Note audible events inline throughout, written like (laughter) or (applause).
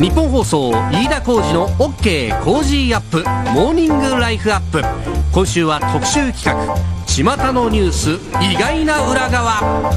日本放送飯田浩司の OK コージーアップモーニングライフアップ今週は特集企画巷のニュース意外な裏側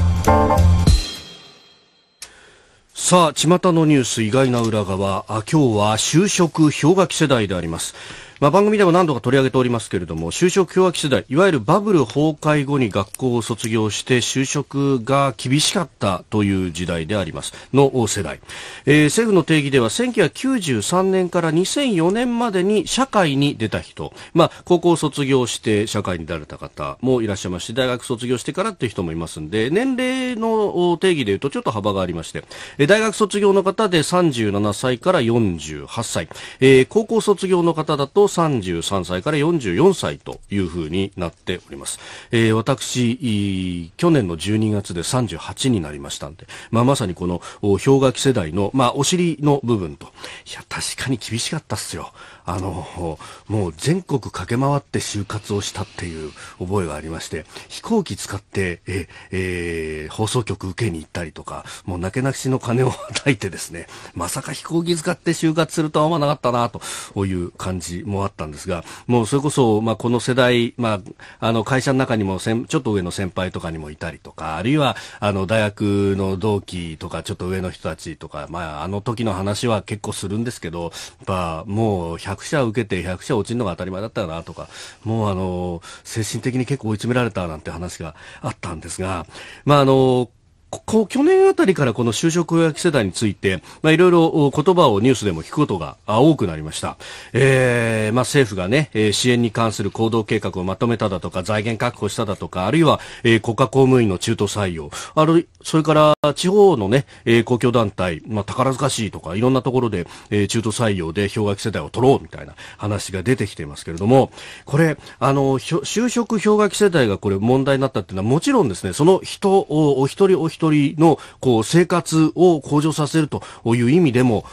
さあ巷のニュース意外な裏側あ今日は就職氷河期世代でありますまあ、番組でも何度か取り上げておりますけれども就職氷河期世代いわゆるバブル崩壊後に学校を卒業して就職が厳しかったという時代でありますの世代、えー、政府の定義では1993年から2004年までに社会に出た人、まあ、高校卒業して社会に出られた方もいらっしゃいますし大学卒業してからっていう人もいますんで年齢の定義でいうとちょっと幅がありまして、えー、大学卒業の方で37歳から48歳、えー、高校卒業の方だと33歳から44歳というふうになっております。えー、私、去年の12月で38になりましたんで、まあ、まさにこの氷河期世代の、まあ、お尻の部分と、いや、確かに厳しかったっすよ。あの、もう全国駆け回って就活をしたっていう覚えがありまして、飛行機使って、え、えー、放送局受けに行ったりとか、もう泣けなきしの金をはいてですね、まさか飛行機使って就活するとは思わなかったな、という感じもあったんですが、もうそれこそ、まあ、この世代、まあ、あの、会社の中にもせん、ちょっと上の先輩とかにもいたりとか、あるいは、あの、大学の同期とか、ちょっと上の人たちとか、まあ、あの時の話は結構するんですけど、やっぱ、もう100社受けて100社落ちるのが当たり前だったなとか、もうあの、精神的に結構追い詰められたなんて話があったんですが、まああの、こ去年あたりからこの就職予約世代について、まあ、いろいろ言葉をニュースでも聞くことが多くなりました。えー、まあ、政府がね、支援に関する行動計画をまとめただとか、財源確保しただとか、あるいは、えー、国家公務員の中途採用、ある、それから地方のね、えー、公共団体、まあ、宝塚市とか、いろんなところで、えー、中途採用で氷河期世代を取ろうみたいな話が出てきていますけれども、これ、あの、就職氷河期世代がこれ問題になったっていうのは、もちろんですね、その人を、お一人お一人一人のこう生活を向上させるという意味でも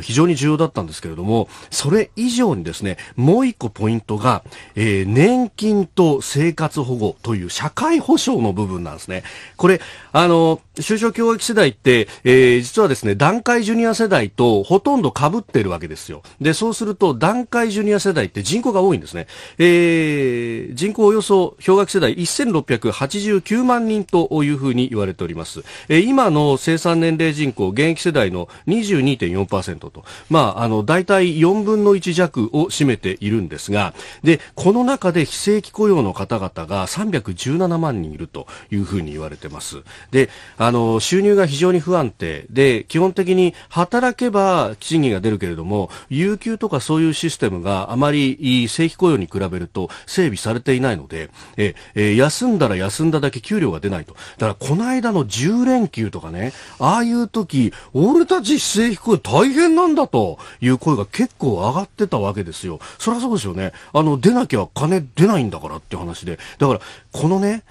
非常に重要だったんですけれども、それ以上にですね、もう一個ポイントが、えー、年金と生活保護という社会保障の部分なんですね。これ、あの、就職教育世代って、えー、実はですね、団塊ジュニア世代とほとんど被ってるわけですよ。で、そうすると、団塊ジュニア世代って人口が多いんですね。えー、人口およそ、氷河期世代1689万人というふうに言われております。えー、今の生産年齢人口、現役世代の22.4%と、まあ、あの、大体4分の1弱を占めているんですが、で、この中で非正規雇用の方々が317万人いるというふうに言われてます。で、あの、収入が非常に不安定で、基本的に働けば賃金が出るけれども、有給とかそういうシステムがあまり正規雇用に比べると整備されていないので、え、え休んだら休んだだけ給料が出ないと。だから、この間の10連休とかね、ああいう時、俺たち正規雇用大変なんだという声が結構上がってたわけですよ。そりゃそうですよね。あの、出なきゃ金出ないんだからって話で。だから、このね、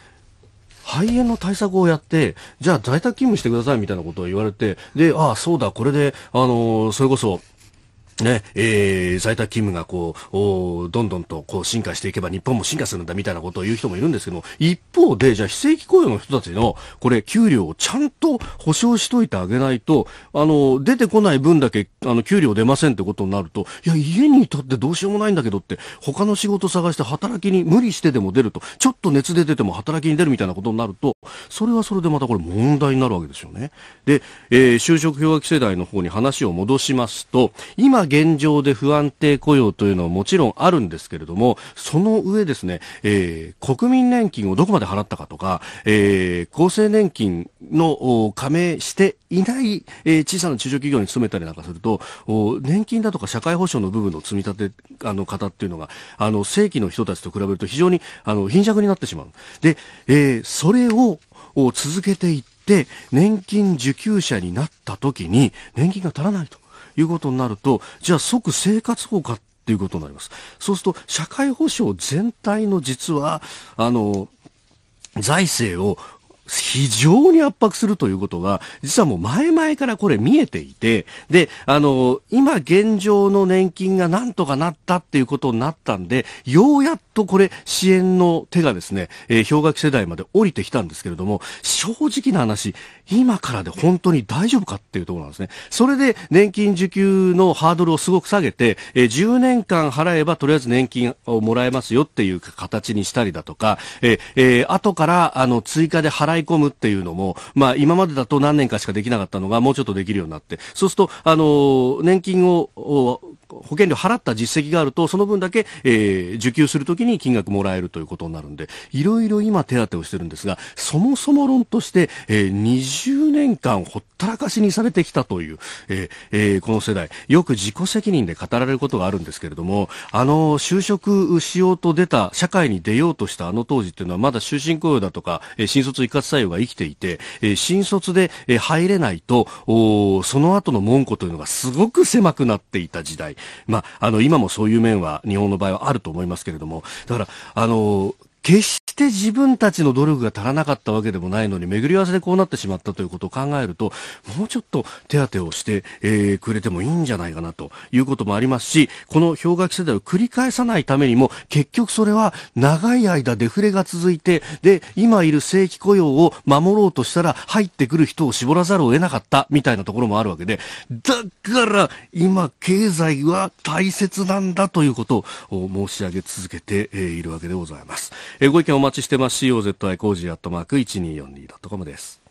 肺炎の対策をやって、じゃあ在宅勤務してくださいみたいなことを言われて、で、ああ、そうだ、これで、あのー、それこそ、ね、えー、在宅勤務がこう、おどんどんとこう進化していけば日本も進化するんだみたいなことを言う人もいるんですけど一方で、じゃあ非正規雇用の人たちの、これ、給料をちゃんと保証しといてあげないと、あの、出てこない分だけ、あの、給料出ませんってことになると、いや、家にいたってどうしようもないんだけどって、他の仕事探して働きに無理してでも出ると、ちょっと熱で出てても働きに出るみたいなことになると、それはそれでまたこれ問題になるわけですよね。で、えー、就職氷河期世代の方に話を戻しますと、今現状で不安定雇用というのはもちろんあるんですけれども、その上ですね、えー、国民年金をどこまで払ったかとか、えー、厚生年金の加盟していない、えー、小さな中小企業に勤めたりなんかすると、年金だとか社会保障の部分の積み立てあの方っていうのが、あの、正規の人たちと比べると非常に、あの、貧弱になってしまう。で、えー、それを続けていって、年金受給者になった時に、年金が足らないと。いうことになると、じゃあ即生活保護かっていうことになります。そうすると、社会保障全体の実は、あの、財政を非常に圧迫するということが、実はもう前々からこれ見えていて、で、あの、今現状の年金がなんとかなったっていうことになったんで、ようやっとこれ、支援の手がですね、えー、氷河期世代まで降りてきたんですけれども、正直な話、今からで本当に大丈夫かっていうところなんですね。それで、年金受給のハードルをすごく下げて、えー、10年間払えばとりあえず年金をもらえますよっていう形にしたりだとか、えー、え後から、あの、追加で払い込むっていうのも、まあ、今までだと何年かしかできなかったのが、もうちょっとできるようになって、そうすると、あの、年金を、保険料払った実績があると、その分だけ、えー、受給するときに金額もらえるということになるんで、いろいろ今手当をしてるんですが、そもそも論として、えー、20年間ほったらかしにされてきたという、えー、えこの世代、よく自己責任で語られることがあるんですけれども、あの、就職しようと出た、社会に出ようとしたあの当時っていうのは、まだ終身雇用だとか、え新卒一括採用が生きていて、え新卒で、え入れないと、その後の門戸というのがすごく狭くなっていた時代。。まあ、あの、今もそういう面は日本の場合はあると思いますけれども、だから、あの、決しして自分たちの努力が足らなかったわけでもないのに、巡り合わせでこうなってしまったということを考えると、もうちょっと手当てをして、えー、くれてもいいんじゃないかなということもありますし、この氷河期世代を繰り返さないためにも、結局それは長い間デフレが続いて、で、今いる正規雇用を守ろうとしたら、入ってくる人を絞らざるを得なかったみたいなところもあるわけで、だから今経済は大切なんだということを申し上げ続けているわけでございます。えー、ご意見待ちしてます。COZI 工事アットマーク 1242.com です。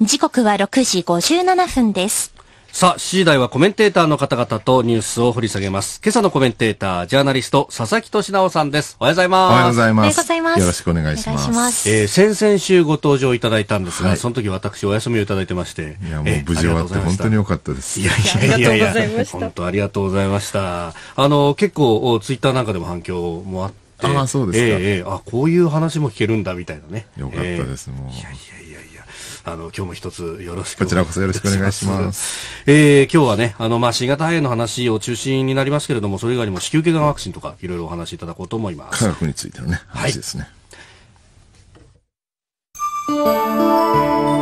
時刻は6時57分です。さあ、次第はコメンテーターの方々とニュースを掘り下げます。今朝のコメンテーター、ジャーナリスト、佐々木俊直さんです。おはようございます。おはようございます。よろしくお願いします。ますえー、先々週ご登場いただいたんですが、はい、その時私お休みをいただいてまして。いや、もう無事終わって本当に良かったです。いやいやいやいや、いやいや本当ありがとうございました。あの、結構、ツイッターなんかでも反響もあって、ってあそうですか、えー、あこういう話も聞けるんだみたいなねよかったです、えー、もういやいやいやいやあの今日も一つよろしくこちらこそよろしくお願いします。(laughs) えー、今日はねあのまあ新型肺炎の話を中心になりますけれどもそれ以外にも子宮頸がんワクチンとかいろいろお話しいただこうと思います。科学についてのね話ですね。はい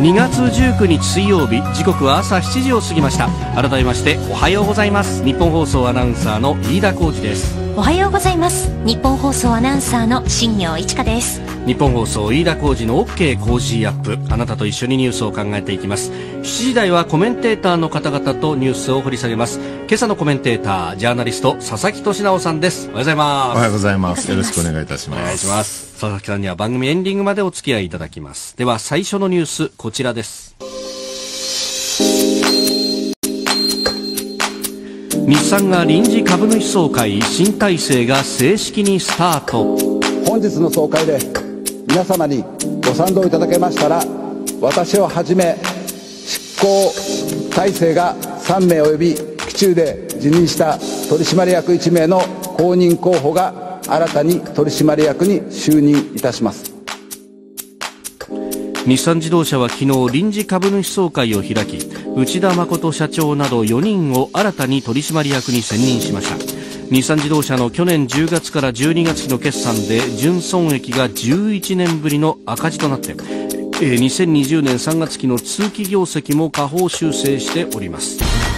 2月19日水曜日時刻は朝7時を過ぎました改めましておはようございます日本放送アナウンサーの飯田浩司ですおはようございます日本放送アナウンサーの新業一華です日本放送飯田浩二の OK 工事アップあなたと一緒にニュースを考えていきます7時台はコメンテーターの方々とニュースを掘り下げます今朝のコメンテータージャーナリスト佐々木俊直さんですおはようございますおはようございますよろしくお願いいたしますお願いします佐々木さんには番組エンディングまでお付き合いいただきますでは最初のニュースこちらです日産が臨時株主総会新体制が正式にスタート本日の総会で皆様にご賛同いただけましたら私をはじめ執行体制が3名及び府中で辞任した取締役1名の公認候補が新たに取締役に就任いたします日産自動車は昨日臨時株主総会を開き内田誠社長など4人を新たに取締役に選任しました日産自動車の去年10月から12月期の決算で純損益が11年ぶりの赤字となって2020年3月期の通期業績も下方修正しております。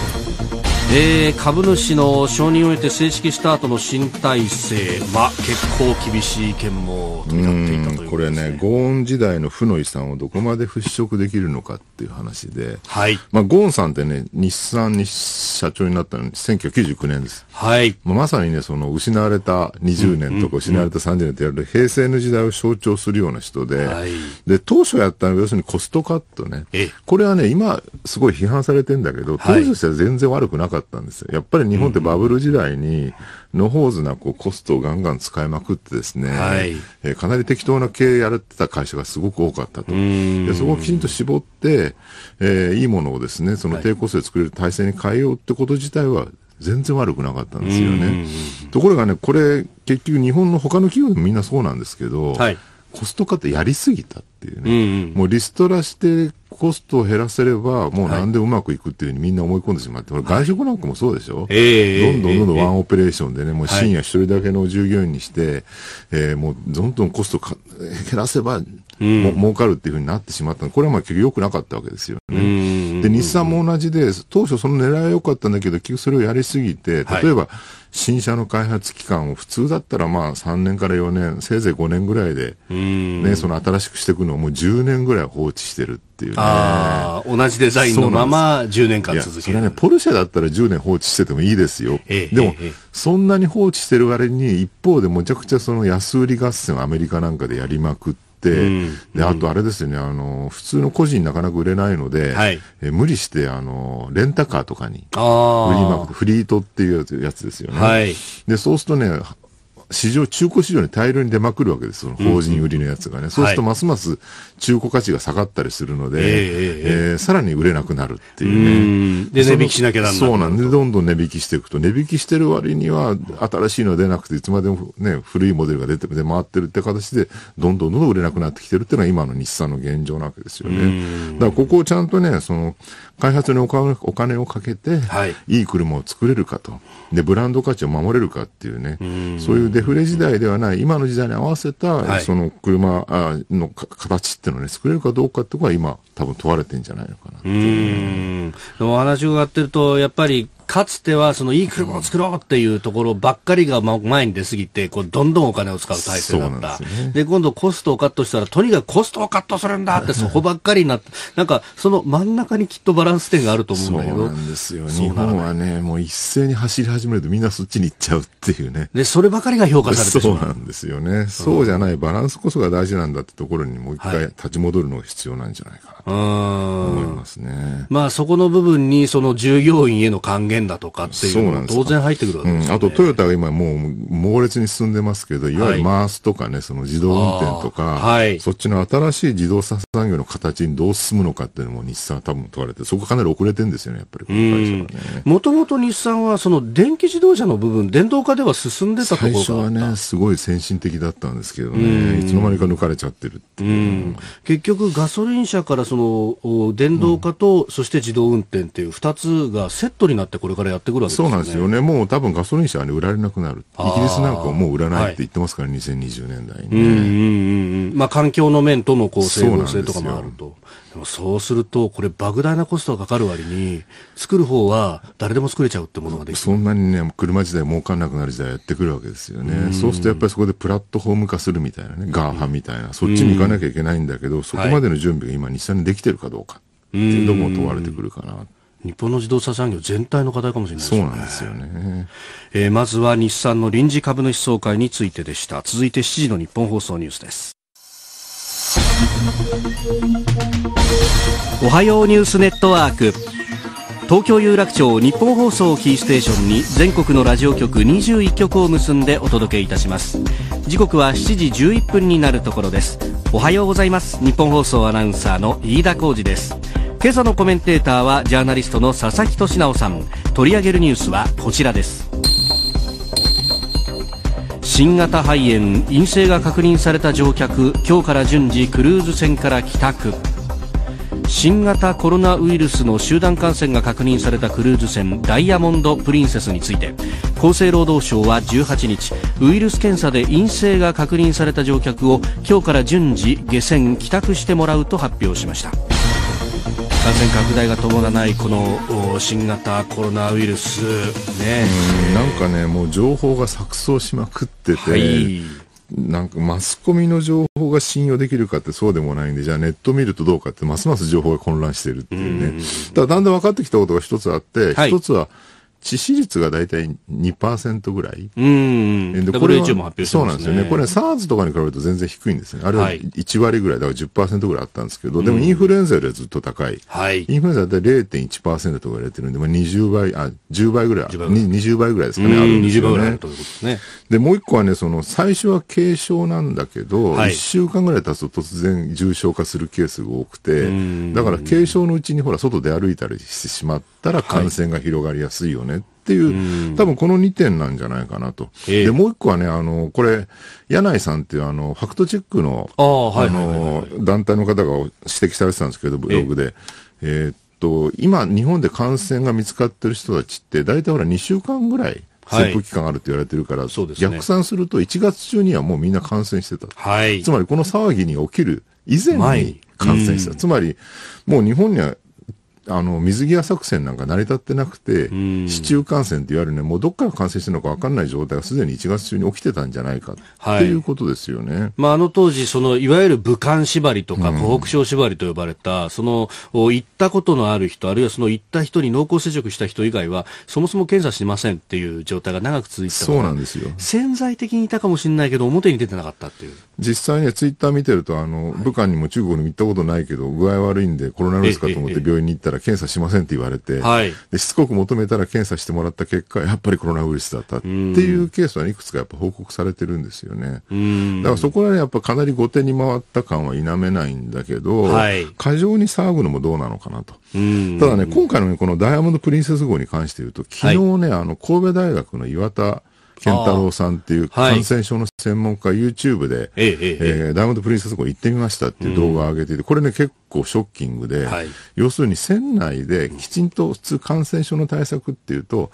えー、株主の承認を得て正式スタートの新体制は結構厳しい意見も飛び交っていたというこ、ね,、れね、ゴーン時代の負の遺産をどこまで払拭できるのかっていう話で、はいまあ、ゴーンさんってね、日産に社長になったのに1999年です。はい、まさにね、その失われた20年とか失われた30年ってやる平成の時代を象徴するような人で、はい、で当初やったのは要するにコストカットね、これはね、今すごい批判されてんだけど、当時としては全然悪くなかった。ったんですよ。やっぱり日本ってバブル時代に、ノホうズなこうコストをガンガン使いまくってですね、はい、えー、かなり適当な経営やれてた会社がすごく多かったと。でそこをきちんと絞って、えー、いいものをですね、その低コストで作れる体制に変えようってこと自体は、全然悪くなかったんですよね。ところがね、これ、結局日本の他の企業でもみんなそうなんですけど、はい、コストカットやりすぎた。っていうね、うんうん、もうリストラしてコストを減らせれば、もう何でうまくいくっていうふうにみんな思い込んでしまって、はい、外食なんかもそうでしょ、えー、どんどんどんどんワンオペレーションでね、もう深夜一人だけの従業員にして、はい、えー、もうどんどんコストか減らせばも儲かるっていうふうになってしまったこれはまあ結局良くなかったわけですよね。で、日産も同じで、当初その狙いは良かったんだけど、結局それをやりすぎて、例えば、新車の開発期間を普通だったらまあ3年から4年、せいぜい5年ぐらいで、ね、その新しくしていくのをもう10年ぐらい放置してるっていうね。ああ、同じデザインのまま10年間続ける。それね、ポルシェだったら10年放置しててもいいですよ。ええ、でも、え、そんなに放置してる割に、一方でむちゃくちゃその安売り合戦をアメリカなんかでやりまくって、、うん、で、あとあれですよね、あの、普通の個人なかなか売れないので、はい、え無理して、あの、レンタカーとかに、フリートっていうやつですよね。はい、で、そうするとね、市場、中古市場に大量に出まくるわけです。その法人売りのやつがね。うんそうするとますます中古価値が下がったりするので、はい、えー、えさらに売れなくなるっていうね。うで、値引きしなきゃならない。そうなんで、どんどん値引きしていくと。値引きしてる割には、新しいの出なくて、いつまでもね、古いモデルが出て、出回ってるって形で、どんどんどんどん売れなくなってきてるっていうのは今の日産の現状なわけですよね。だからここをちゃんとね、その、開発にお金をかけて、はい、いい車を作れるかと。で、ブランド価値を守れるかっていうね、うそういうデフレ時代ではない、今の時代に合わせた、その車あの形っていうのをね、作れるかどうかってことは今、多分問われてんじゃないのかな。うん。お話を伺ってると、やっぱりかつてはそのいい車を作ろうっていうところばっかりが前に出すぎて、こうどんどんお金を使う体制だった。で、ねで、今度コストをカットしたら、とにかくコストをカットするんだって (laughs) そこばっかりになって、なんかその真ん中にきっとバランス点があると思うんだけど。そうなんですよ。日本はね、もう一斉に走り始めるとみんなそっちに行っちゃうっていうね。で、そればかりが評価されてしまう。そうなんですよね。そうじゃないバランスこそが大事なんだってところにもう一回立ち戻るのが必要なんじゃないかなと思いますね。はい、まあそこの部分にその従業員への還元円だとかっていうのも当然入ってくるわけです、ねうん、あとトヨタが今もう猛烈に進んでますけど、いわゆるマースとかね、その自動運転とか、はい、そっちの新しい自動車産業の形にどう進むのかっていうのも日産は多分問われて、そこかなり遅れてるんですよね、やっぱりね。もともと日産はその電気自動車の部分、電動化では進んでたところが最初はね、すごい先進的だったんですけどね、いつの間にか抜かれちゃってるっていう結局ガソリン車からその電動化と、うん、そして自動運転っていう2つがセットになってこれからやってくるわけ、ね、そうなんですよね。もう多分ガソリン車は、ね、売られなくなる。イギリスなんかはもう売らないって言ってますから、はい、2020年代に、ね、うんうんうん。まあ環境の面とのこう整合性とかもあると。でもそうすると、これ莫大なコストがかかる割に、作る方は誰でも作れちゃうってものができる。そんなにね、車自体儲かんなくなる時代やってくるわけですよね。うそうするとやっぱりそこでプラットフォーム化するみたいなね、ガーハみたいな、そっちに行かなきゃいけないんだけど、そこまでの準備が今日産にできてるかどうかっていうのも問われてくるかなって。日本の自動車産業全体の課題かもしれないですね。そうなんですよね。えー、まずは日産の臨時株主総会についてでした。続いて7時の日本放送ニュースです。おはようニュースネットワーク。東京有楽町日本放送キーステーションに全国のラジオ局21局を結んでお届けいたします時刻は7時11分になるところですおはようございます日本放送アナウンサーの飯田浩二です今朝のコメンテーターはジャーナリストの佐々木俊直さん取り上げるニュースはこちらです新型肺炎陰性が確認された乗客今日から順次クルーズ船から帰宅新型コロナウイルスの集団感染が確認されたクルーズ船ダイヤモンド・プリンセスについて厚生労働省は18日ウイルス検査で陰性が確認された乗客を今日から順次下船帰宅してもらうと発表しました。感染拡大が伴わないこの新型コロナウイルスねなんかねもう情報が錯綜しまくってて、はい、なんかマスコミの情報が信用できるかってそうでもないんで、じゃあネット見るとどうかって、ますます情報が混乱してるっていうね。うだだんだん分かってきたことが一つあって、一、はい、つは、致死率が大体2%ぐらい。うん。で、これね、そうなんですよね。これ、SARS とかに比べると全然低いんですね。あれは1割ぐらい、だから10%ぐらいあったんですけど、でもインフルエンザよりはずっと高い。はい。インフルエンザだいたい0.1%とか言われてるんで、まあ、20倍、あ、10倍ぐらい、20倍ぐらいですかね。あるんですね。20倍ぐらいということですね。で、もう一個はね、その、最初は軽症なんだけど、はい、1週間ぐらい経つと突然重症化するケースが多くて、だから軽症のうちにほら、外で歩いたりしてしまったら感染が広がりやすいよね。はいっていう、多分この2点なんじゃないかなと。えー、で、もう1個はね、あの、これ、柳井さんっていうあの、ファクトチェックの、あ,、はいはいはいはい、あの、団体の方が指摘されてたんですけど、ブログで。えー、えー、っと、今、日本で感染が見つかってる人たちって、大体ほら2週間ぐらい、潜伏期間あるって言われてるから、はいね、逆算すると1月中にはもうみんな感染してた。はい、つまりこの騒ぎに起きる以前に感染した。つまり、もう日本にはあの水際作戦なんか成り立ってなくて、市中感染っていわゆるね、もうどっから感染してるのか分かんない状態がすでに1月中に起きてたんじゃないか、い、っていうことですよね、まあ、あの当時、そのいわゆる武漢縛りとか、湖北省縛りと呼ばれた、うん、その行ったことのある人、あるいはその行った人に濃厚接触した人以外は、そもそも検査しませんっていう状態が長く続いてたそうなんですよ潜在的にいたかもしれないけど、表に出てなかったっていう実際ね、ツイッター見てると、あの、はい、武漢にも中国にも行ったことないけど、具合悪いんで、コロナウイルスかと思って病院に行ったら検査しませんって言われて、はい、でしつこく求めたら検査してもらった結果、やっぱりコロナウイルスだったっていうケースはいくつかやっぱ報告されてるんですよね。だからそこはやっぱかなり後手に回った感は否めないんだけど、はい、過剰に騒ぐのもどうなのかなと。ただね、今回の、ね、このダイヤモンド・プリンセス号に関して言うと、昨日ね、はい、あの神戸大学の岩田健太郎さんっていう感染症の専門家、はい、YouTube で、えええー、ダイヤモンド・プリンセス号行ってみましたっていう動画を上げていて、うん、これね結構ショッキングで、はい、要するに船内できちんと普通感染症の対策っていうと、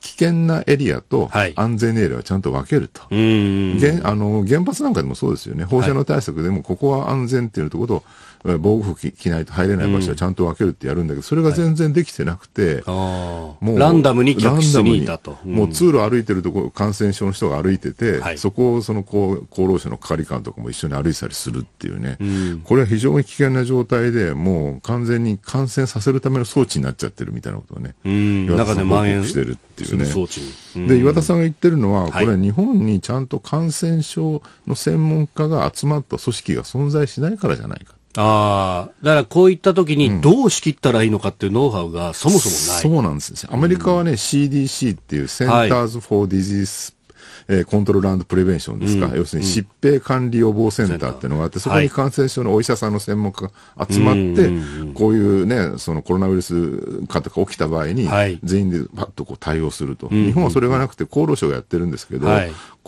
危険なエリアと安全エリアはちゃんと分けると、はい、あの原発なんかでもそうですよね、放射能対策でもここは安全っていうところと、防護服着ないと入れない場所はちゃんと分けるってやるんだけど、それが全然できてなくて、はい、もうランダムに客室にいたと、うん、もう通路歩いてるとこ感染症の人が歩いてて、はい、そこをその厚労省の係官とかも一緒に歩いたりするっていうね、うん、これは非常に危険な状態で、もう完全に感染させるための装置になっちゃってるみたいなことをね、うん、中で蔓んしてるっていうね。で、岩田さんが言ってるのは、これは日本にちゃんと感染症の専門家が集まった組織が存在しないからじゃないか。ああ、だからこういった時にどう仕切ったらいいのかっていうノウハウがそもそもない。そうなんですよ。アメリカはね、うん、CDC っていうセンターズ・フォー・ディジース。コントロールプレベンションですか、うん、要するに疾病管理予防センターっていうのがあって、そこに感染症のお医者さんの専門家が集まって、はい、こういうね、そのコロナウイルスかとか起きた場合に、全員でパッとこう対応すると、日本はそれがなくて厚労省がやってるんですけど、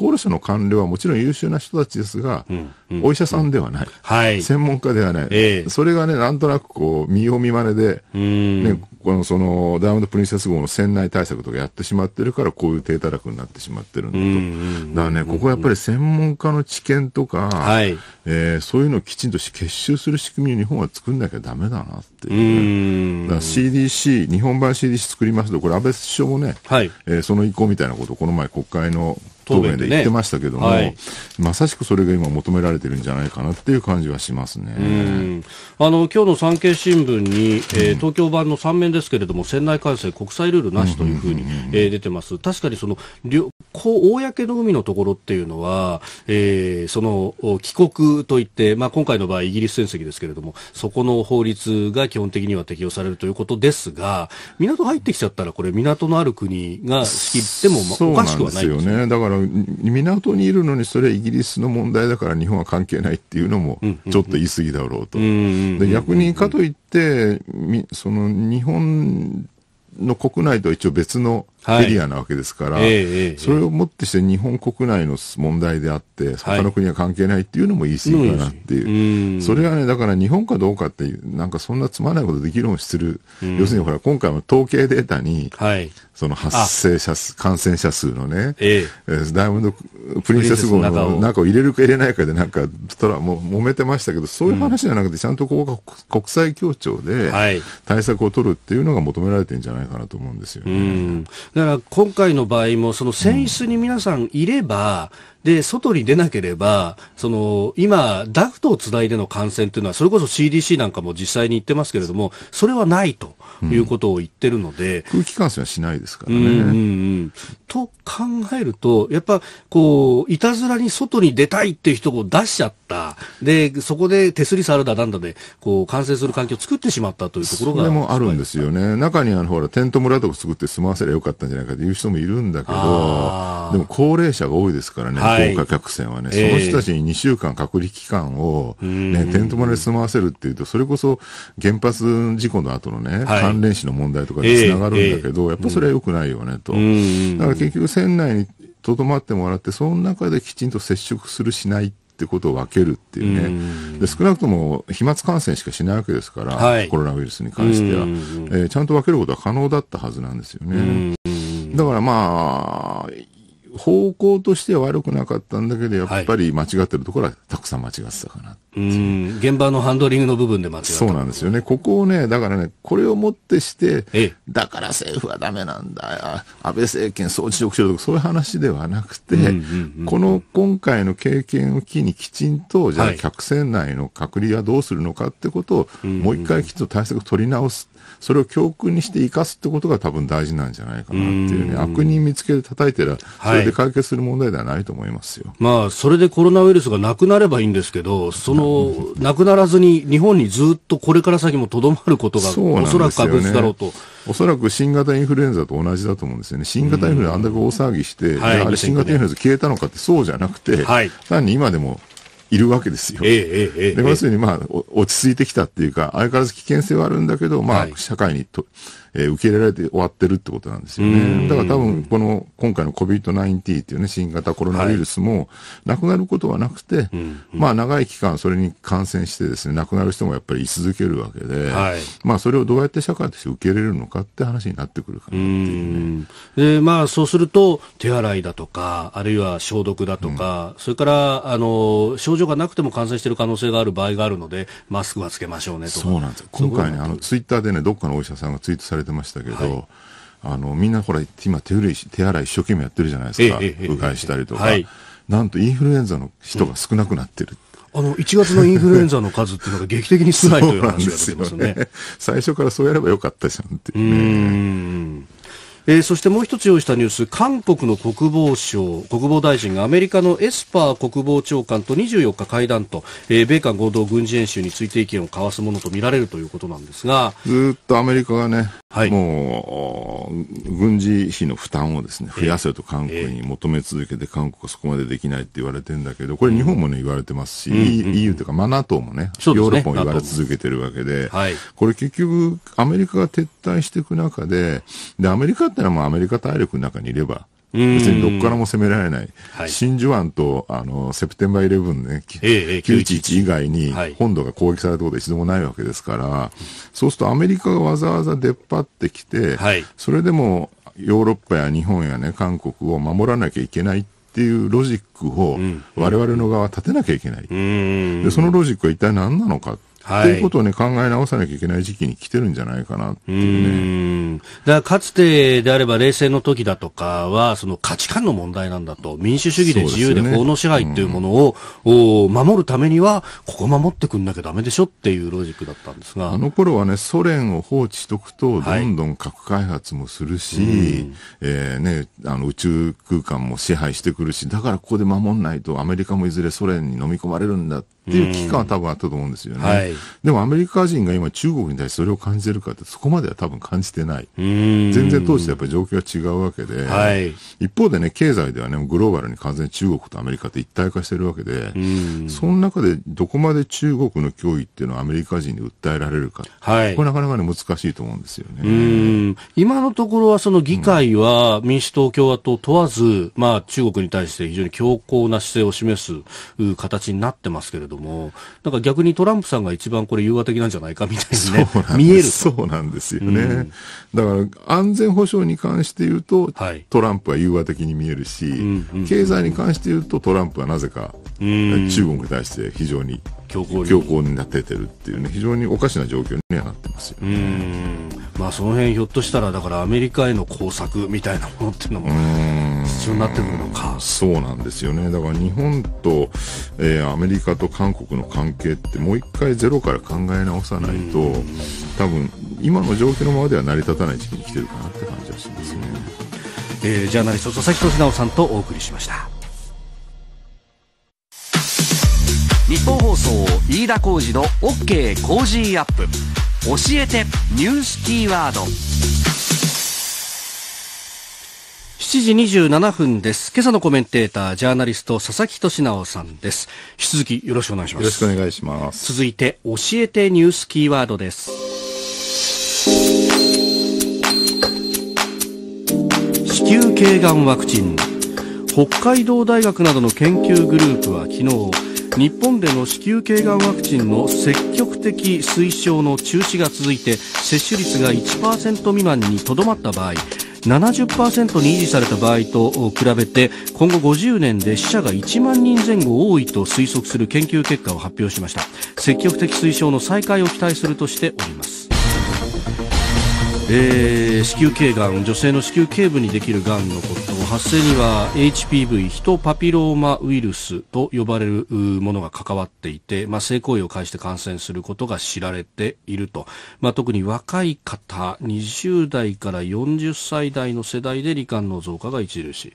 厚労省の官僚はもちろん優秀な人たちですが、うんうん、お医者さんではない、はい、専門家ではない、えー、それがね、なんとなくこう、見よう見まねで、ね、このそのダイヤモンド・プリンセス号の船内対策とかやってしまってるから、こういう低たらくになってしまってるんだと、だからね、ここはやっぱり専門家の知見とか、はい、えー、そういうのをきちんと結集する仕組みを日本は作んなきゃだめだなっていう、ね、CDC、日本版 CDC 作りますと、これ、安倍首相もね、はいえー、その意向みたいなことをこの前、国会の答弁で言ってましたけども、はい、まさしくそれが今求められてるんじゃないかなっていう感じはしますね。あの今日の産経新聞に、えー、東京版の3面ですけれども、船内管制国際ルールなしというふうに、え出てます。確かにその公の海のところっていうのは、えー、その帰国といって、まあ今回の場合イギリス船籍ですけれども、そこの法律が基本的には適用されるということですが、港入ってきちゃったらこれ港のある国が仕切っても、まあ、おかしくはないですよね。だから港にいるのにそれはイギリスの問題だから日本は関係ないっていうのもちょっと言い過ぎだろうと。で逆にかといってその日本の国内とは一応別のエリアなわけですから、それをもってして日本国内の問題であって、他の国は関係ないっていうのも言い過ぎかなっていう。それはね、だから日本かどうかって、なんかそんなつまらないことで議論する。要するにほら、今回も統計データに、その発生者数、感染者数のね、えー、ダイヤモンドプリンセス号の中を入れるか入れないかでなんか、たラも揉めてましたけど、そういう話じゃなくて、ちゃんとここが国際協調で対策を取るっていうのが求められてるんじゃないかなと思うんですよね。だから今回の場合も、その選出に皆さんいれば、で、外に出なければ、その、今、ダクトをつないでの感染というのは、それこそ CDC なんかも実際に言ってますけれども、それはないと。いうことを言ってるので、うん、空気感染はしないですからね。うんうんうん、と考えると、やっぱこう、いたずらに外に出たいっていう人を出しちゃった、でそこで手すり触るだなんだでこう感染する環境を作ってしまったというところが。それもあるんですよね、中にあのほらテント村とか作って住まわせればよかったんじゃないかという人もいるんだけど、でも高齢者が多いですからね、はい、豪華客船はね、その人たちに2週間隔離期間をね、えー、テント村で住まわせるっていうと、それこそ原発事故の後のね、はい関連死の問題とかにつながるんだけど、やっぱそれは良くないよねと。だから結局船内にとどまってもらって、その中できちんと接触するしないってことを分けるっていうね、で少なくとも飛沫感染しかしないわけですから、はい、コロナウイルスに関しては、えー、ちゃんと分けることは可能だったはずなんですよね。だからまあ、方向としては悪くなかったんだけど、やっぱり間違ってるところはたくさん間違ってたかな、はい、うん現場のハンドリングの部分で間違った。そうなんですよね。ここをね、だからね、これをもってして、だから政府はダメなんだ、安倍政権総辞職しろとか、そういう話ではなくて、うんうんうん、この今回の経験を機にきちんと、じゃあ客船内の隔離はどうするのかってことを、もう一回きちんと対策を取り直すそれを教訓にして生かすってことが多分大事なんじゃないかなっていうね、う悪人見つけて叩いてら、それで解決する問題ではないと思いますよ。はい、まあ、それでコロナウイルスがなくなればいいんですけど、その、なくならずに日本にずっとこれから先もとどまることが、おそらく確実だろうと、おそらく新型インフルエンザと同じだと思うんですよね。新型インフルエンザあんだけ大騒ぎして、はい、あれ新型インフルエンザ消えたのかってそうじゃなくて、はい、単に今でもいるわけですよ。ええで、要するにまあ、落ち着いてきたっていうか、相変わらず危険性はあるんだけど、まあ、社会にと、はいえー、受け入れられて終わってるってことなんですよね。だから多分、この、今回の COVID-19 っていうね、新型コロナウイルスも、なくなることはなくて、はい、まあ、長い期間それに感染してですね、亡くなる人もやっぱり居続けるわけで、はい、まあ、それをどうやって社会として受け入れるのかって話になってくるかなっていうね。で、まあ、そうすると、手洗いだとか、あるいは消毒だとか、うん、それから、あの、症状がなくても感染している可能性がある場合があるので、マスクはつけましょうねとそうなんですよ。今回ね、あの、ツイッターでね、どっかのお医者さんがツイートされれてましたけど、はい、あのみんなほら今手手洗い一生懸命やってるじゃないですか、ええ、うがいしたりとか、はい、なんとインフルエンザの人が少なくなってる。うんあの1月のインフルエンザの数っていうのが劇的に少ないという話が出てますね、(laughs) ね、最初からそうやればよかったじゃんっていうね。うえー、そしてもう一つ用意したニュース韓国の国防省国防大臣がアメリカのエスパー国防長官と24日会談と、えー、米韓合同軍事演習について意見を交わすものとみられるということなんですがずっとアメリカがねはい、もう軍事費の負担をですね増やせと韓国に求め続けて、韓国はそこまでできないって言われてるんだけど、これ、日本もね、言われてますし、うん、EU というか、まあ、NATO もね、ヨーロッパも言われ続けてるわけで、はい、これ、結局、アメリカが撤退していく中でで、アメリカってのはもうアメリカ大陸の中にいれば、別にどこからも攻められない、はい、真珠湾とあのセプテンバーイレブンね、911以外に本土が攻撃されたこと一度もないわけですから、はい、そうするとアメリカがわざわざ出っ張ってきて、はい、それでもヨーロッパや日本や、ね、韓国を守らなきゃいけないっていうロジックを我々の側は立てなきゃいけない。うん、でそのロジックは一体何なのかはい、ということを、ね、考え直さなきゃいけない時期に来てるんじゃないかなっていうね。だからかつてであれば冷戦の時だとかはその価値観の問題なんだと民主主義で自由で法の支配というものを、ね、うん、守るためにはここ守ってくんなきゃだめでしょっていうロジックだったんですがあの頃はねソ連を放置しておくとどんどん核開発もするし、はい、えー、ね、あの宇宙空間も支配してくるしだからここで守んないとアメリカもいずれソ連に飲み込まれるんだってっていう危機感は多分あったと思うんですよね。はい、でもアメリカ人が今中国に対してそれを感じてるかってそこまでは多分感じてない。全然当時とやっぱり状況が違うわけで、はい、一方でね、経済ではね、グローバルに完全に中国とアメリカって一体化してるわけで、その中でどこまで中国の脅威っていうのをアメリカ人に訴えられるか、はい、これなかなかね、難しいと思うんですよね。今のところはその議会は民主党、共和党問わず、まあ中国に対して非常に強硬な姿勢を示す形になってますけれども、も、なんか逆にトランプさんが一番これ融和的なんじゃないかみたいにね、(laughs) 見える。そうなんですよね。うん、だから安全保障に関して言うと、はい、トランプは融和的に見えるし、経済に関して言うとトランプはなぜか、うん、中国に対して非常に強硬になっててるっていうね、非常におかしな状況にはなってますよ、ね、うんまあその辺ひょっとしたら、だからアメリカへの工作みたいなものっていうのも、必要になってくるのかそうなんですよねだから日本と、えー、アメリカと韓国の関係ってもう一回ゼロから考え直さないと多分今の状況のままでは成り立たない時期に来てるかなって感じはしますね、えー、ジャーナリスト佐々木俊直さんとお送りしました日本放送飯田浩二の OK コージーアップ教えてニュースキーワード7時27分です。今朝のコメンテーター、ジャーナリスト、佐々木俊直さんです。引き続きよろしくお願いします。よろしくお願いします。続いて、教えてニュースキーワードです。子宮頸がんワクチン。北海道大学などの研究グループは昨日、日本での子宮頸がんワクチンの積極的推奨の中止が続いて接種率が1%未満にとどまった場合70%に維持された場合と比べて今後50年で死者が1万人前後多いと推測する研究結果を発表しました積極的推奨の再開を期待するとしておりますえー、子宮頸がん女性の子宮頸部にできるがんのこと発生には HPV ヒトパピローマウイルスと呼ばれるものが関わっていて、まあ、性行為を介して感染することが知られていると、まあ、特に若い方20代から40歳代の世代で罹患の増加が著しい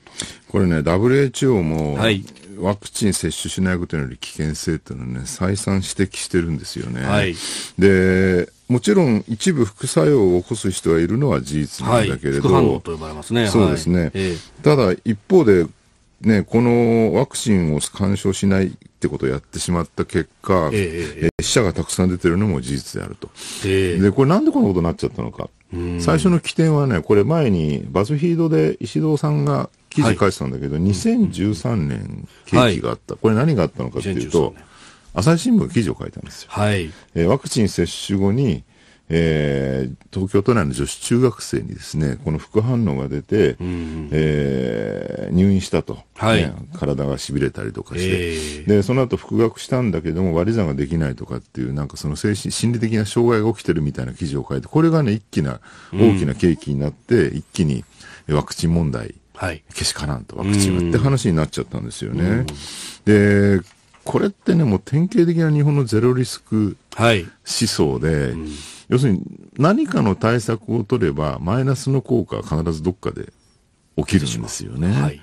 これね WHO も、はい、ワクチン接種しないことによる危険性というのはね再三指摘してるんですよね。はい、でもちろん一部副作用を起こす人がいるのは事実なんだけれど、はい、副反応と呼ばれますね。そうですね。はいただ一方で、ね、このワクチンを干渉しないってことをやってしまった結果、ええ死者がたくさん出てるのも事実であると、えでこれ、なんでこんなことになっちゃったのか、最初の起点はね、これ、前にバズフィードで石堂さんが記事書いてたんだけど、はい、2013年、景気があった、はい、これ、何があったのかっていうと、朝日新聞、記事を書いたんですよ、はいえー、ワクチン接種後に、えー、東京都内の女子中学生にですね、この副反応が出て、うんえー、入院したと、はいね、体が痺れたりとかして、えー、で、その後復学したんだけども割り算ができないとかっていう、なんかその精神、心理的な障害が起きてるみたいな記事を書いて、これがね、一気な、大きな契機になって、うん、一気にワクチン問題、はい、けしからんとワクチンはって話になっちゃったんですよね。うん、で、これってね、もう典型的な日本のゼロリスク思想で、うん、要するに何かの対策を取れば、マイナスの効果は必ずどっかで起きるんですよね。はい、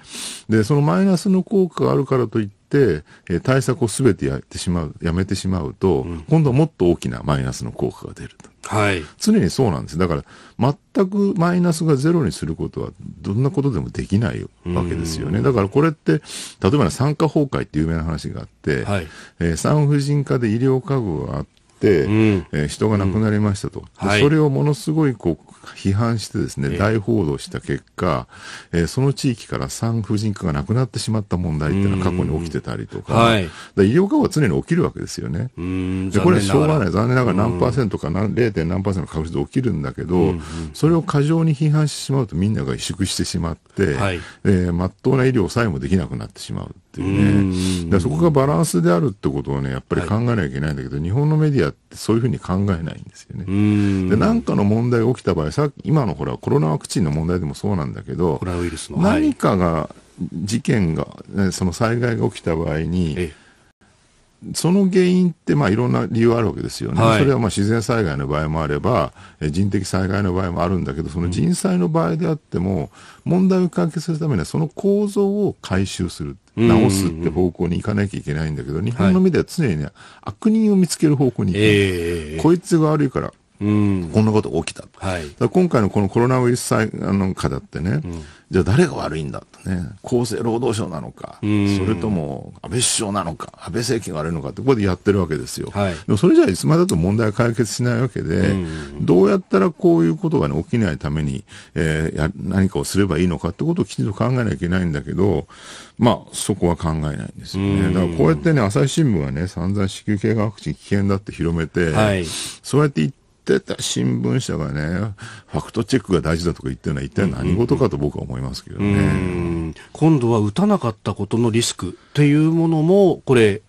で、そのマイナスの効果があるからといって、え対策をすべてやってしまう、やめてしまうと、今度はもっと大きなマイナスの効果が出ると。はい、常にそうなんですだから全くマイナスがゼロにすることはどんなことでもできないわけですよねだからこれって例えば、産科崩壊って有名な話があって、はい、えー、産婦人科で医療家具があってえ人が亡くなりましたと、うんはい、それをものすごいこう批判してですね、大報道した結果、えー、その地域から産婦人科がなくなってしまった問題っていうのは過去に起きてたりとか、はい、か医療過去は常に起きるわけですよね。でこれはしょうがない。残念ながら何パーセントか 0. 何パーセントの確率で起きるんだけど、それを過剰に批判してしまうとみんなが萎縮してしまって、はい、えー、真っ当な医療さえもできなくなってしまうっていうね。うそこがバランスであるってことをね、やっぱり考えなきゃいけないんだけど、はい、日本のメディアってそういうふうに考えないんですよね。で、なんかの問題が起きた場合、さ今のほら、コロナワクチンの問題でもそうなんだけど、何かが、事件が、その災害が起きた場合に、ええその原因って、まあ、いろんな理由あるわけですよね、はい、それはまあ自然災害の場合もあれば、人的災害の場合もあるんだけど、その人災の場合であっても、問題を解決するためには、その構造を回収する、直すって方向に行かなきゃいけないんだけど、日本の目では常に、ね、悪人を見つける方向に行く、こいつが悪いから、こんなこと起きた。はい、今回のこのコロナウイルス災禍だってね、うん、じゃあ誰が悪いんだとね、厚生労働省なのか、うん、それとも安倍首相なのか、安倍政権が悪いのかってここでやってるわけですよ。はい、でもそれじゃいつまでだと問題は解決しないわけで、うん、どうやったらこういうことが、ね、起きないために、えー、や何かをすればいいのかってことをきちんと考えなきゃいけないんだけど、まあそこは考えないんですよね。だからこうやってね、朝日新聞はね、散々子宮頸がんワクチン危険だって広めて、はい、そうやって言ってってた新聞社がね、ファクトチェックが大事だとか言ってるのは一体何事かと僕は思いますけどね。今度は打たなかったことのリスクっていうものも、これ、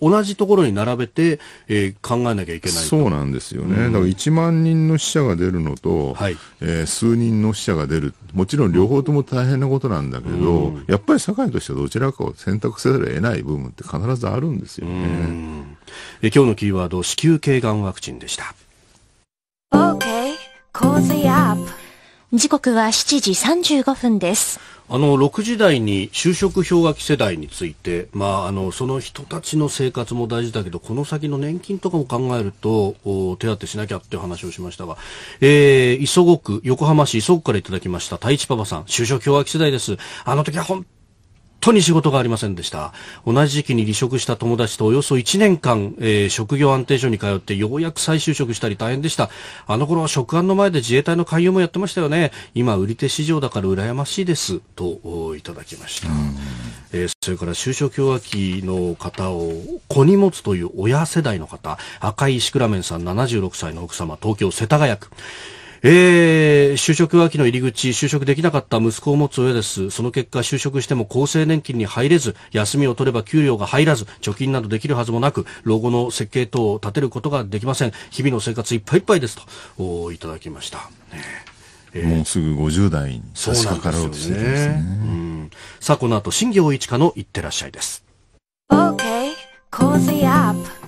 同じところに並べて、えー、考えなきゃいけないそうなんですよね、うん、だから1万人の死者が出るのと、はい、えー、数人の死者が出る、もちろん両方とも大変なことなんだけど、うん、やっぱり社会としてはどちらかを選択せざるを得ない部分って必ずあるんですよね。うん、え今日のキーワード、子宮頸がんワクチンでした。時刻は7時35分です。あの6時台に就職氷河期世代について、まあ、あのその人たちの生活も大事だけどこの先の年金とかも考えると手当てしなきゃっていう話をしましたが、えー、磯子区横浜市磯子からいただきました太一パパさん就職氷河期世代ですあの時は本当に仕事がありませんでした。同じ時期に離職した友達とおよそ1年間、えー、職業安定所に通ってようやく再就職したり大変でした。あの頃は職安の前で自衛隊の勧誘もやってましたよね。今、売り手市場だから羨ましいです。と、いただきました。えー、それから就職氷河期の方を、子荷物という親世代の方、赤い石倉面さん76歳の奥様、東京世田谷区。えー、就職秋の入り口、就職できなかった息子を持つ親です。その結果、就職しても厚生年金に入れず、休みを取れば給料が入らず、貯金などできるはずもなく、老後の設計等を立てることができません。日々の生活いっぱいいっぱいですと、おいただきました。ねえー、もうすぐ50代に差し掛かろうとしてるんですね。さあ、この後、新行一課のいってらっしゃいです。OK、コーズアップ。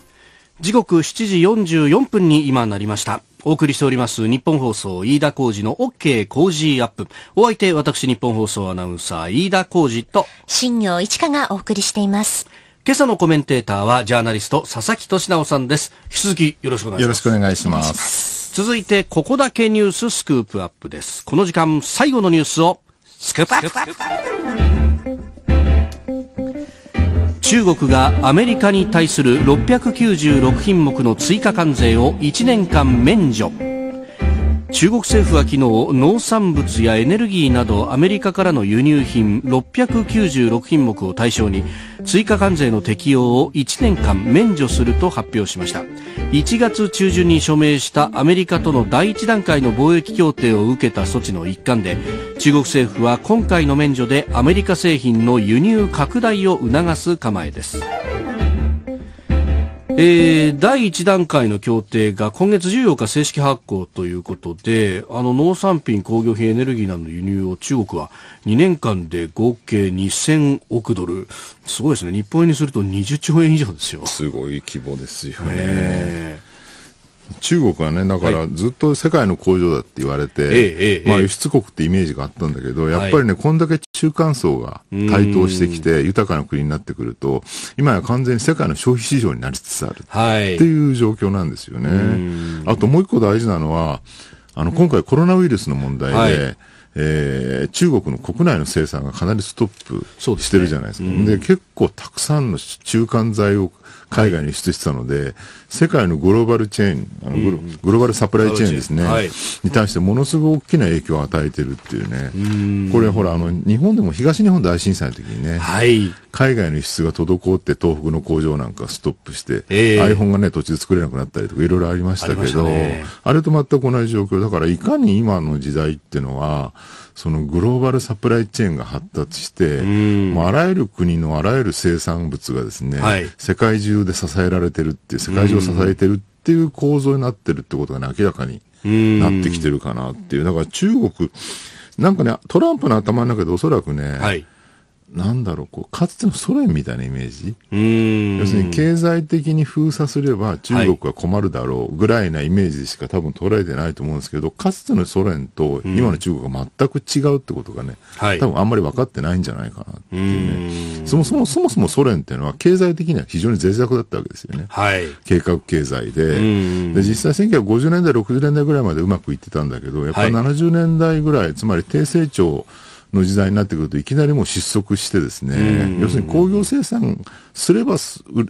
時刻7時44分に今なりました。お送りしております日本放送飯田浩二の OK 工事アップ。お相手私日本放送アナウンサー飯田浩二と新業一華がお送りしています。今朝のコメンテーターはジャーナリスト佐々木俊直さんです。引き続きよろしくお願いします。よろしくお願いします。続いてここだけニューススクープアップです。この時間最後のニュースをスクープアップ中国がアメリカに対する696品目の追加関税を1年間免除。中国政府は昨日農産物やエネルギーなどアメリカからの輸入品696品目を対象に追加関税の適用を1年間免除すると発表しました1月中旬に署名したアメリカとの第1段階の貿易協定を受けた措置の一環で中国政府は今回の免除でアメリカ製品の輸入拡大を促す構えですえー、第1段階の協定が今月14日正式発行ということで、あの農産品、工業品、エネルギーなどの輸入を中国は2年間で合計2000億ドル。すごいですね。日本円にすると20兆円以上ですよ。すごい規模ですよね。えー中国はね、だからずっと世界の工場だって言われて、はい、まあ輸出国ってイメージがあったんだけど、やっぱりね、こんだけ中間層が台頭してきて、豊かな国になってくると、今や完全に世界の消費市場になりつつあるっていう状況なんですよね。あともう一個大事なのは、あの、今回コロナウイルスの問題で、はい、えー、中国の国内の生産がかなりストップしてるじゃないですか。で、ねうん、結構たくさんの中間剤を海外に輸出してたので、世界のグローバルチェーン、あのグロ,、グローバルサプライチェーンですね、はい、に対してものすごく大きな影響を与えてるっていうね、うこれほらあの、日本でも東日本大震災の時にね、はい、海外の輸出が滞って東北の工場なんかストップして、えー、iPhone がね、途中作れなくなったりとかいろいろありましたけど、あね、あれと全く同じ状況。だからいかに今の時代っていうのは、そのグローバルサプライチェーンが発達して、もうあらゆる国のあらゆる生産物がですね、はい、世界中で支えられてるっていう、世界中を支えてるっていう構造になってるってことがね、明らかになってきてるかなっていう。だから中国、なんかね、トランプの頭の中でおそらくね、はいなんだろう、こう、かつてのソ連みたいなイメージ要するに経済的に封鎖すれば中国は困るだろうぐらいなイメージしか多分捉えてないと思うんですけど、かつてのソ連と今の中国が全く違うってことがね、多分あんまり分かってないんじゃないかなっていうね。うそもそも、そもそもソ連っていうのは経済的には非常に脆弱だったわけですよね。はい、計画経済で。で、実際1950年代、60年代ぐらいまでうまくいってたんだけど、やっぱり70年代ぐらい、はい、つまり低成長、の時代になってくるといきなりもう失速してですね、要するに工業生産すれば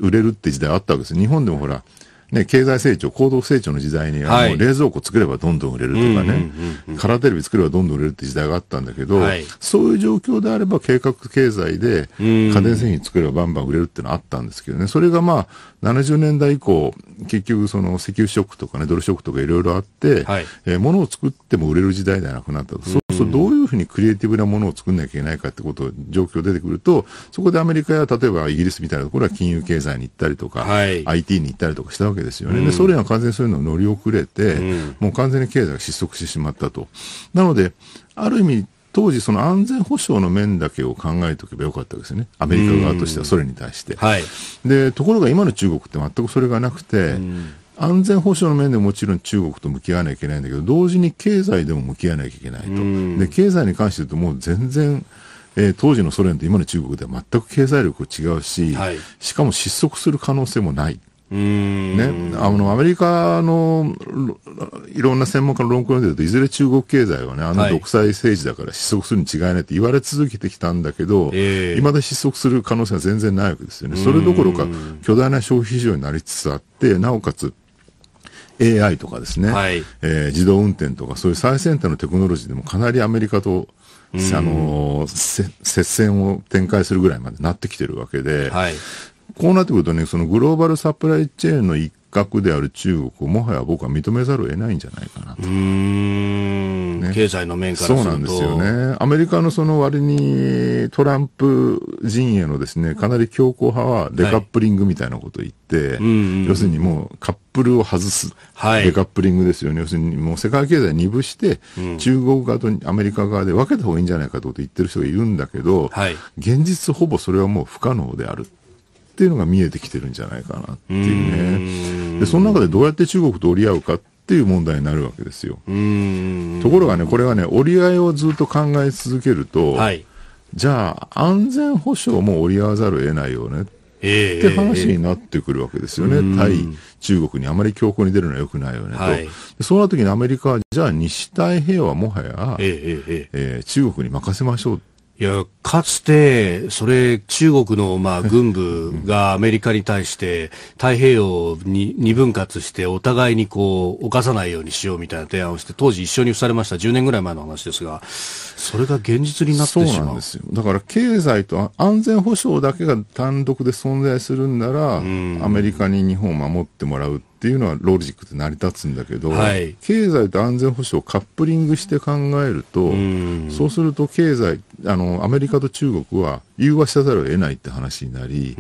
売れるって時代あったわけです。日本でもほら、ね、経済成長、高度成長の時代に、はあの冷蔵庫作ればどんどん売れるとかね、カラーテレビ作ればどんどん売れるって時代があったんだけど、はい、そういう状況であれば計画経済で家電製品作ればバンバン売れるってのはあったんですけどね、それがまあ、70年代以降、結局その石油ショックとかね、ドルショックとかいろいろあって、はい、えー、物を作っても売れる時代ではなくなったと。そうするとどういうふうにクリエイティブなものを作んなきゃいけないかってこと、状況出てくると、そこでアメリカや例えばイギリスみたいなところは金融経済に行ったりとか、はい、IT に行ったりとかしたわけですよね。うん、で、ソ連は完全にそういうのを乗り遅れて、うん、もう完全に経済が失速してしまったと。なので、ある意味、当時、その安全保障の面だけを考えておけばよかったですよね、アメリカ側としては、ソ連に対して、はい、で。ところが今の中国って全くそれがなくて、安全保障の面でもちろん中国と向き合わなきゃいけないんだけど、同時に経済でも向き合わなきゃいけないと、で経済に関して言うと、もう全然、えー、当時のソ連と今の中国では全く経済力が違うし、はい、しかも失速する可能性もない。ね、あのアメリカのいろんな専門家の論考を見てると、いずれ中国経済はね、あの独裁政治だから失速するに違いないって言われ続けてきたんだけど、い、ま、だ失速する可能性は全然ないわけですよね。それどころか、巨大な消費市場になりつつあって、なおかつ、AI とかですね、はい、えー、自動運転とか、そういう最先端のテクノロジーでもかなりアメリカとあの、接戦を展開するぐらいまでなってきてるわけで、はい、こうなってくるとね、そのグローバルサプライチェーンの一角である中国をもはや僕は認めざるを得ないんじゃないかなと。ね、経済の面からそうなんですよね。アメリカのその割にトランプ陣営のですね、かなり強硬派はデカップリングみたいなことを言って、はい、要するにもうカップルを外す、はい、デカップリングですよね。要するにもう世界経済二分して、中国側とアメリカ側で分けた方がいいんじゃないかと言ってる人がいるんだけど、はい、現実ほぼそれはもう不可能である。っていうのが見えてきてるんじゃないかなっていうね。で、その中でどうやって中国と折り合うかっていう問題になるわけですよ。ところがね、これはね、折り合いをずっと考え続けると、はい、じゃあ安全保障も折り合わざるを得ないよね。って話になってくるわけですよね。えー、対中国にあまり強硬に出るのは良くないよねと、はい、そうなった時にアメリカはじゃあ西太平洋はもはや、えー、えー、中国に任せましょういや、かつて、それ、中国の、まあ、軍部がアメリカに対して、太平洋に二分割して、お互いにこう、犯さないようにしようみたいな提案をして、当時一緒に付されました、10年ぐらい前の話ですが、それが現実になってしまうんですよ。だから経済と安全保障だけが単独で存在するんなら、アメリカに日本を守ってもらうっていうのはロジックで成り立つんだけど、はい、経済と安全保障をカップリングして考えると、そうすると経済あの、アメリカと中国は融和しざるを得ないって話になり、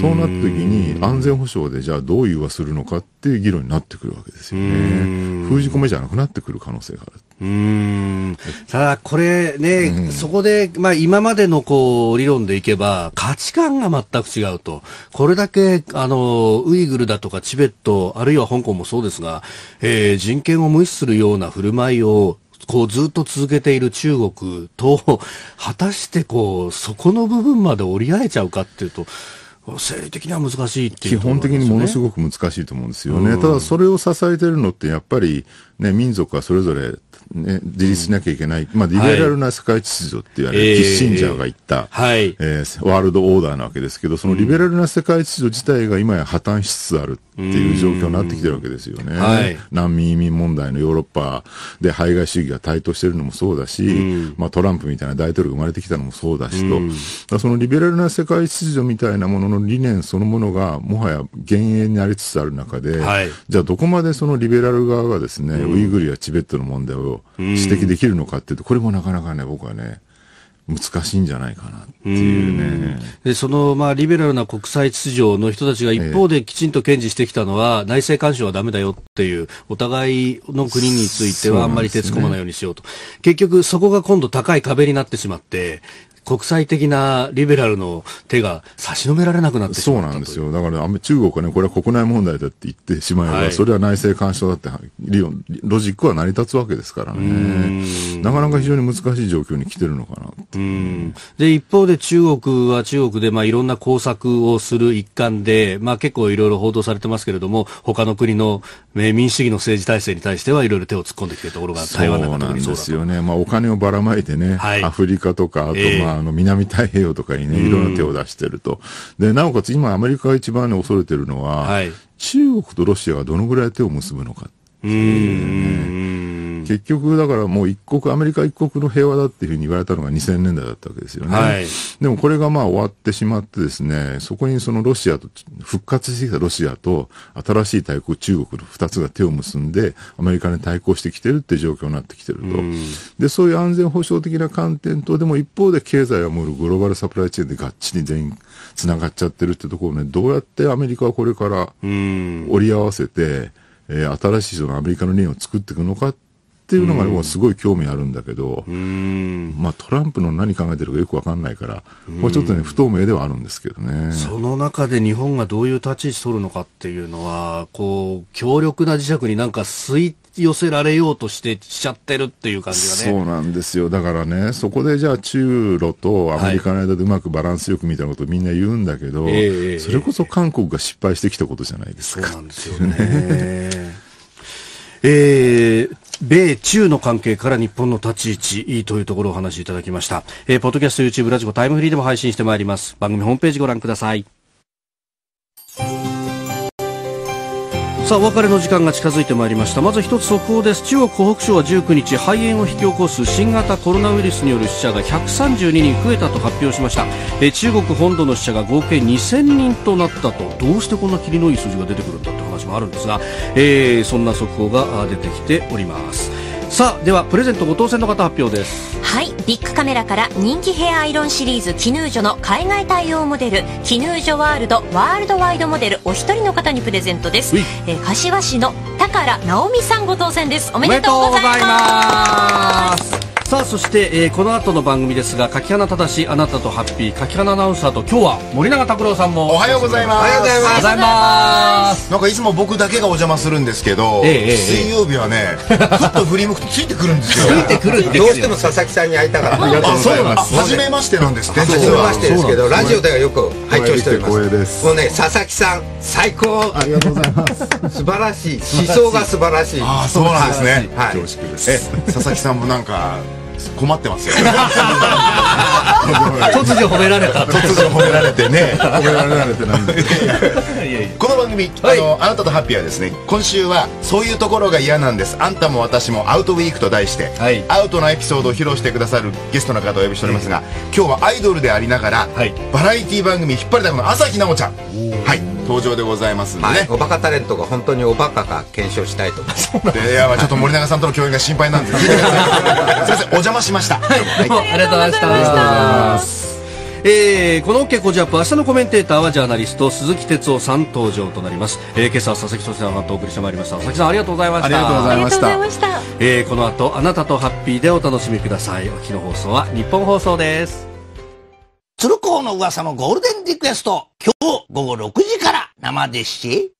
そうなった時に安全保障でじゃあどう融和するのかっていう議論になってくるわけですよね。封じ込めじゃなくなってくる可能性がある。うんただ、これね、うん、そこで、まあ、今までのこう理論でいけば、価値観が全く違うと、これだけあのウイグルだとかチベット、あるいは香港もそうですが、えー、人権を無視するような振る舞いをこうずっと続けている中国と、果たしてこう、そこの部分まで折り合えちゃうかっていうと、生理的には難しいっていう、ね、基本的にものすごく難しいと思うんですよね。うん、ただ、それを支えてるのって、やっぱり、ね、民族はそれぞれ、ね、自立しなきゃいけない、うん、まあ、リベラルな世界秩序って言われる、キッシンジャーが言った、はい、えー、ワールドオーダーなわけですけど、そのリベラルな世界秩序自体が今や破綻しつつあるっていう状況になってきてるわけですよね。うんはい、難民移民問題のヨーロッパで排外主義が台頭してるのもそうだし、まあ、トランプみたいな大統領が生まれてきたのもそうだしと、そのリベラルな世界秩序みたいなもののの理念そのものがもはや幻影になりつつある中で、はい、じゃあどこまでそのリベラル側がですね、うん、ウイグルやチベットの問題を指摘できるのかっていうと、これもなかなかね、僕はね、難しいんじゃないかなっていうね。うで、その、まあ、リベラルな国際秩序の人たちが一方できちんと堅持してきたのは、えー、内政干渉はダメだよっていう、お互いの国についてはあんまり手つこまないようにしようと。うね、結局、そこが今度高い壁になってしまって、国際的なリベラルの手が差し伸べられなくなってしまったそうなんですよ。だから、中国はね、これは国内問題だって言ってしまえば、はい、それは内政干渉だって、ロジックは成り立つわけですからね。なかなか非常に難しい状況に来てるのかなで、一方で中国は中国で、まあ、いろんな工作をする一環で、まあ、結構いろいろ報道されてますけれども、他の国の民主主義の政治体制に対してはいろいろ手を突っ込んできてるところが台湾なんそうなんですよね。まあ、お金をばらまいてね、はい、アフリカとか、あとまあ、あの、南太平洋とかにね、いろんな手を出してると。で、なおかつ今アメリカが一番ね、恐れてるのは、はい、中国とロシアがどのぐらい手を結ぶのか。結局だからもう一国、アメリカ一国の平和だっていうふうに言われたのが2000年代だったわけですよね。はい、でもこれがまあ終わってしまってですね、そこにそのロシアと、復活してきたロシアと新しい大国中国の2つが手を結んで、アメリカに対抗してきてるって状況になってきてると。で、そういう安全保障的な観点と、でも一方で経済はもうグローバルサプライチェーンでがっちり全員繋がっちゃってるってところをね、どうやってアメリカはこれから折り合わせて、新しいそのアメリカの理念を作っていくのかっっていうのがすごい興味あるんだけど、まあ、トランプの何考えてるかよくわかんないから、これちょっとね、不透明ではあるんですけどね。その中で日本がどういう立ち位置取るのかっていうのは、こう、強力な磁石になんか吸い寄せられようとしてしちゃってるっていう感じがね。そうなんですよ。だからね、そこでじゃあ中ロとアメリカの間でうまくバランスよくみたいなことみんな言うんだけど、はい、それこそ韓国が失敗してきたことじゃないですか。そうなんですよね。えー、米中の関係から日本の立ち位置というところをお話しいただきました、えー、ポッドキャスト YouTube ラジコタイムフリーでも配信してまいります番組ホームページご覧くださいさあお別れの時間が近づいてまいりましたまず一つ速報です中国湖北省は19日肺炎を引き起こす新型コロナウイルスによる死者が132人増えたと発表しましたえ中国本土の死者が合計2000人となったとどうしてこんな霧のいい数字が出てくるんだって話もあるんですが、えー、そんな速報が出てきておりますさあではプレゼントご当選の方発表ですはいビッグカメラから人気ヘアアイロンシリーズキヌージョの海外対応モデルキヌージョワールドワールドワイドモデルお一人の方にプレゼントですえー、柏市の高良直美さんご当選ですおめでとうございますさあそして、えー、この後の番組ですが柿花正あなたとハッピー柿花アナウンサーと今日は森永拓郎さんもおはようございますおはようございますなんかいつも僕だけがお邪魔するんですけど、ええ、水曜日はね (laughs) ふっと振り向くとついてくるんですよついてくるどうしても佐々木さんに会いたからあそうなんです初めましてなんですって初めましてですけどラジオではよく拝聴しておりますもうね佐々木さん最高ありがとうございます素晴らしい思想が素晴らしいあそうなんですねはい、恐縮です佐々木さんもなんか困ってますよ (laughs) 突如褒められた突如褒められてね褒められてなんでこの番組、はい、あのあなたとハッピーはですね今週はそういうところが嫌なんですあんたも私もアウトウィークと題して、はい、アウトなエピソードを披露してくださるゲストの方をお呼びしておりますが、今日はアイドルでありながら、はい、バラエティー番組引っ張りだこの朝日奈央ちゃんはい登場でございますんでね、はい、おバカタレントが本当におバカか検証したいと思います (laughs) いやちょっと森永さんとの共演が心配なんです (laughs) いませんお邪魔しました、はい、はい、ありがとうございましたありがえー、この OK コジャップ明日のコメンテーターはジャーナリスト鈴木哲夫さん登場となります、えー、今朝佐々木俊さんとお送りしてまいりました佐々木さんありがとうございましたありがとうございました、えー、この後あなたとハッピーでお楽しみくださいお日の放送は日本放送です鶴光の噂のゴールデンリクエスト、今日午後6時から生でし